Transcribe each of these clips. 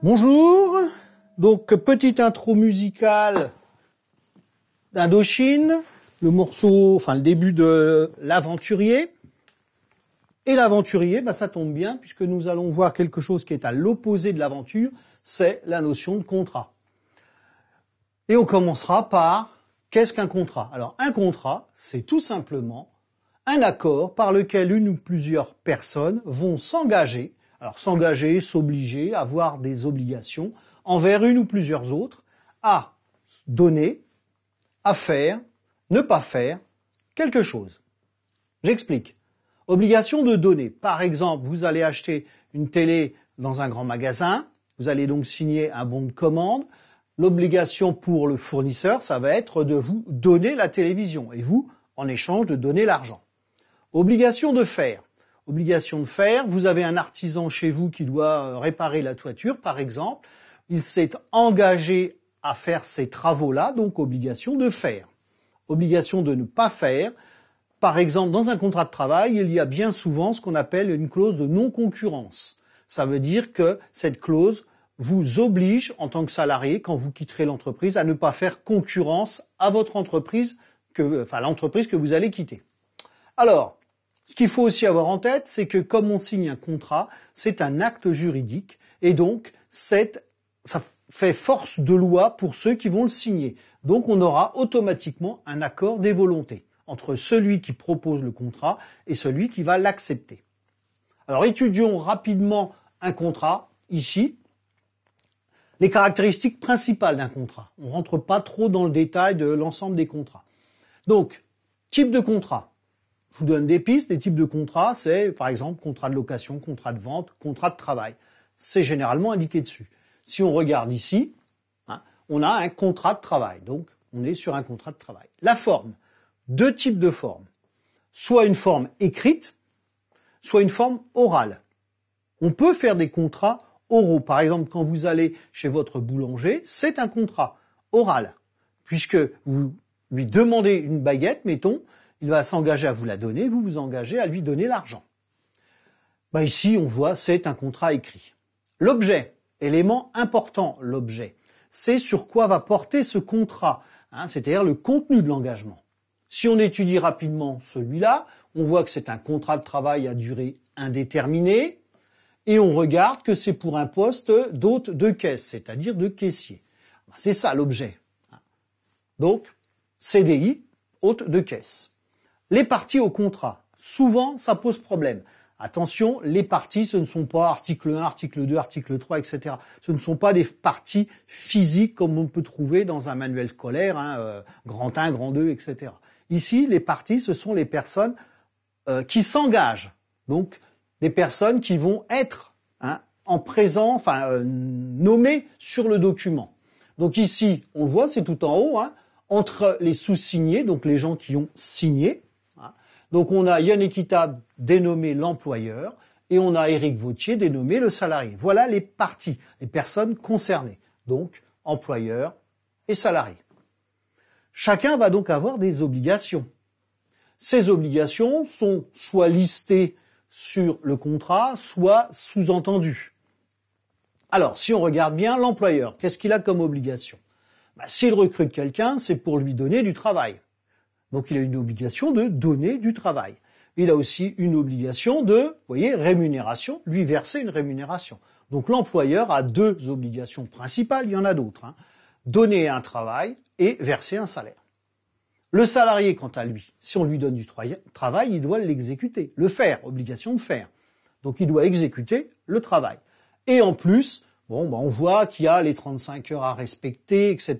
Bonjour, donc petite intro musicale d'Indochine, le morceau, enfin le début de L'Aventurier. Et l'aventurier, bah, ça tombe bien, puisque nous allons voir quelque chose qui est à l'opposé de l'aventure, c'est la notion de contrat. Et on commencera par qu'est-ce qu'un contrat Alors un contrat, c'est tout simplement un accord par lequel une ou plusieurs personnes vont s'engager, alors s'engager, s'obliger, avoir des obligations envers une ou plusieurs autres, à donner, à faire, ne pas faire quelque chose. J'explique. Obligation de donner. Par exemple, vous allez acheter une télé dans un grand magasin, vous allez donc signer un bon de commande, l'obligation pour le fournisseur, ça va être de vous donner la télévision et vous, en échange, de donner l'argent. Obligation de faire. Obligation de faire, vous avez un artisan chez vous qui doit euh, réparer la toiture, par exemple. Il s'est engagé à faire ces travaux-là, donc obligation de faire. Obligation de ne pas faire. Par exemple, dans un contrat de travail, il y a bien souvent ce qu'on appelle une clause de non-concurrence. Ça veut dire que cette clause vous oblige, en tant que salarié, quand vous quitterez l'entreprise, à ne pas faire concurrence à votre entreprise, que, enfin l'entreprise que vous allez quitter. Alors, ce qu'il faut aussi avoir en tête, c'est que comme on signe un contrat, c'est un acte juridique, et donc ça fait force de loi pour ceux qui vont le signer. Donc on aura automatiquement un accord des volontés entre celui qui propose le contrat et celui qui va l'accepter. Alors étudions rapidement un contrat ici les caractéristiques principales d'un contrat. On ne rentre pas trop dans le détail de l'ensemble des contrats. Donc, type de contrat. Je vous donne des pistes. Les types de contrats, c'est par exemple contrat de location, contrat de vente, contrat de travail. C'est généralement indiqué dessus. Si on regarde ici, hein, on a un contrat de travail. Donc, on est sur un contrat de travail. La forme. Deux types de formes. Soit une forme écrite, soit une forme orale. On peut faire des contrats oraux. Par exemple, quand vous allez chez votre boulanger, c'est un contrat oral, puisque vous lui demandez une baguette, mettons, il va s'engager à vous la donner, vous vous engagez à lui donner l'argent. Bah, ici, on voit, c'est un contrat écrit. L'objet, élément important, l'objet, c'est sur quoi va porter ce contrat, hein, c'est-à-dire le contenu de l'engagement. Si on étudie rapidement celui-là, on voit que c'est un contrat de travail à durée indéterminée, et on regarde que c'est pour un poste d'hôte de caisse, c'est-à-dire de caissier. Ah, c'est ça l'objet. Donc, CDI, hôte de caisse. Les parties au contrat. Souvent, ça pose problème. Attention, les parties, ce ne sont pas article 1, article 2, article 3, etc. Ce ne sont pas des parties physiques comme on peut trouver dans un manuel scolaire, hein, euh, grand 1, grand 2, etc. Ici, les parties, ce sont les personnes euh, qui s'engagent. Donc, des personnes qui vont être hein, en présent, enfin euh, nommées sur le document. Donc ici, on voit, c'est tout en haut, hein, entre les sous-signés, donc les gens qui ont signé. Hein. Donc on a Yann Equitable dénommé l'employeur et on a Éric Vautier dénommé le salarié. Voilà les parties, les personnes concernées, donc employeur et salarié. Chacun va donc avoir des obligations. Ces obligations sont soit listées sur le contrat soit sous-entendu. Alors, si on regarde bien l'employeur, qu'est-ce qu'il a comme obligation bah, S'il recrute quelqu'un, c'est pour lui donner du travail. Donc, il a une obligation de donner du travail. Il a aussi une obligation de, vous voyez, rémunération, lui verser une rémunération. Donc, l'employeur a deux obligations principales, il y en a d'autres. Hein. Donner un travail et verser un salaire. Le salarié, quant à lui, si on lui donne du travail, il doit l'exécuter, le faire, obligation de faire. Donc il doit exécuter le travail. Et en plus, bon, bah, on voit qu'il y a les 35 heures à respecter, etc.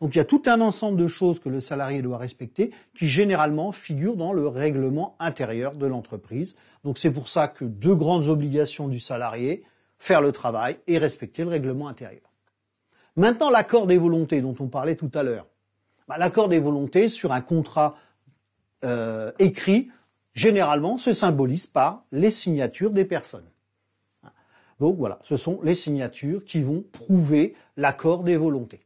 Donc il y a tout un ensemble de choses que le salarié doit respecter qui généralement figurent dans le règlement intérieur de l'entreprise. Donc c'est pour ça que deux grandes obligations du salarié, faire le travail et respecter le règlement intérieur. Maintenant, l'accord des volontés dont on parlait tout à l'heure. Bah, l'accord des volontés sur un contrat euh, écrit, généralement, se symbolise par les signatures des personnes. Donc voilà, ce sont les signatures qui vont prouver l'accord des volontés.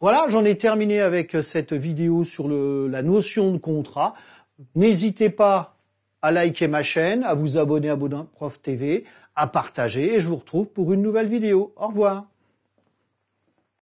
Voilà, j'en ai terminé avec cette vidéo sur la notion de contrat. N'hésitez pas à liker ma chaîne, à vous abonner à Baudin Prof TV, à partager et je vous retrouve pour une nouvelle vidéo. Au revoir.